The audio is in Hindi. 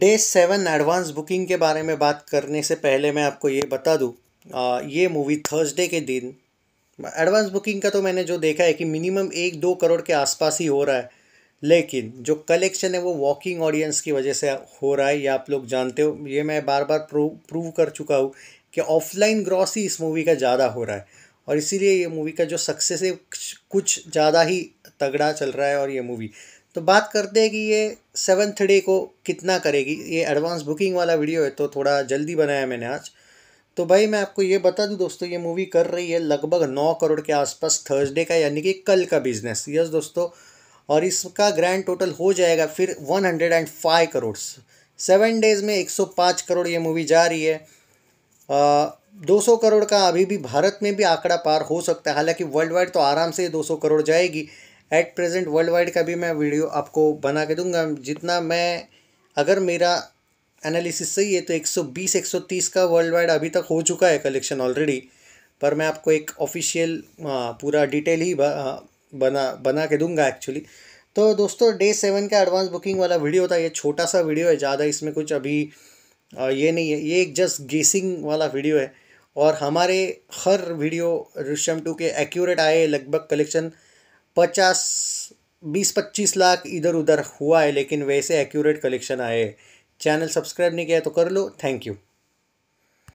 डे सेवन एडवांस बुकिंग के बारे में बात करने से पहले मैं आपको ये बता दूँ ये मूवी थर्सडे के दिन एडवांस बुकिंग का तो मैंने जो देखा है कि मिनिमम एक दो करोड़ के आसपास ही हो रहा है लेकिन जो कलेक्शन है वो वॉकिंग ऑडियंस की वजह से हो रहा है ये आप लोग जानते हो ये मैं बार बार प्रूव प्रूव कर चुका हूँ कि ऑफलाइन ग्रॉस ही इस मूवी का ज़्यादा हो रहा है और इसीलिए ये मूवी का जो सक्सेस है कुछ ज़्यादा ही तगड़ा चल रहा है और ये मूवी तो बात करते हैं कि ये सेवन्थ डे को कितना करेगी ये एडवांस बुकिंग वाला वीडियो है तो थोड़ा जल्दी बनाया मैंने आज तो भाई मैं आपको ये बता दूं दोस्तों ये मूवी कर रही है लगभग नौ करोड़ के आसपास थर्सडे का यानी कि कल का बिजनेस यस दोस्तों और इसका ग्रैंड टोटल हो जाएगा फिर one hundred and five crore seven days में एक सौ पाँच करोड़ ये मूवी जा रही है दो सौ करोड़ का अभी भी भारत में भी आंकड़ा पार हो सकता है हालांकि वर्ल्ड वाइड तो आराम से सौ करोड़ जाएगी एट प्रेजेंट वर्ल्ड वाइड का भी मैं वीडियो आपको बना के दूंगा जितना मैं अगर मेरा एनालिसिस सही है तो 120 130 का वर्ल्ड वाइड अभी तक हो चुका है कलेक्शन ऑलरेडी पर मैं आपको एक ऑफिशियल पूरा डिटेल ही बना बना के दूंगा एक्चुअली तो दोस्तों डे सेवन का एडवांस बुकिंग वाला वीडियो था ये छोटा सा वीडियो है ज़्यादा इसमें कुछ अभी ये नहीं है ये एक जस्ट गेसिंग वाला वीडियो है और हमारे हर वीडियो ऋषम टू के एक्यूरेट आए लगभग कलेक्शन पचास बीस पच्चीस लाख इधर उधर हुआ है लेकिन वैसे एक्यूरेट कलेक्शन आए चैनल सब्सक्राइब नहीं किया तो कर लो थैंक यू